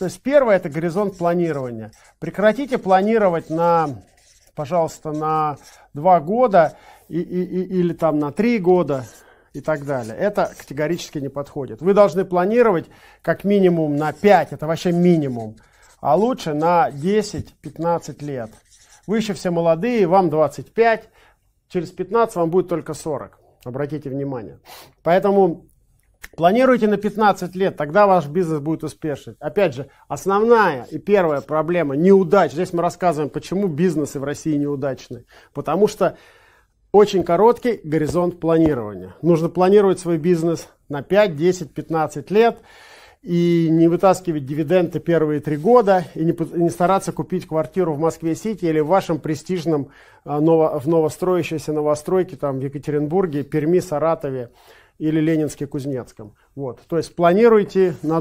То есть первое это горизонт планирования. Прекратите планировать на, пожалуйста, на два года и, и, и, или там на три года и так далее. Это категорически не подходит. Вы должны планировать как минимум на 5, это вообще минимум, а лучше на 10-15 лет. Вы еще все молодые, вам 25, через 15 вам будет только 40. Обратите внимание. Поэтому Планируйте на 15 лет, тогда ваш бизнес будет успешен. Опять же, основная и первая проблема неудач. Здесь мы рассказываем, почему бизнесы в России неудачны. Потому что очень короткий горизонт планирования. Нужно планировать свой бизнес на 5, 10, 15 лет и не вытаскивать дивиденды первые три года, и не, и не стараться купить квартиру в Москве-Сити или в вашем престижном, а, ново, в новостроящейся новостройке там, в Екатеринбурге, Перми, Саратове или Ленинске-Кузнецком. Вот. То есть планируйте на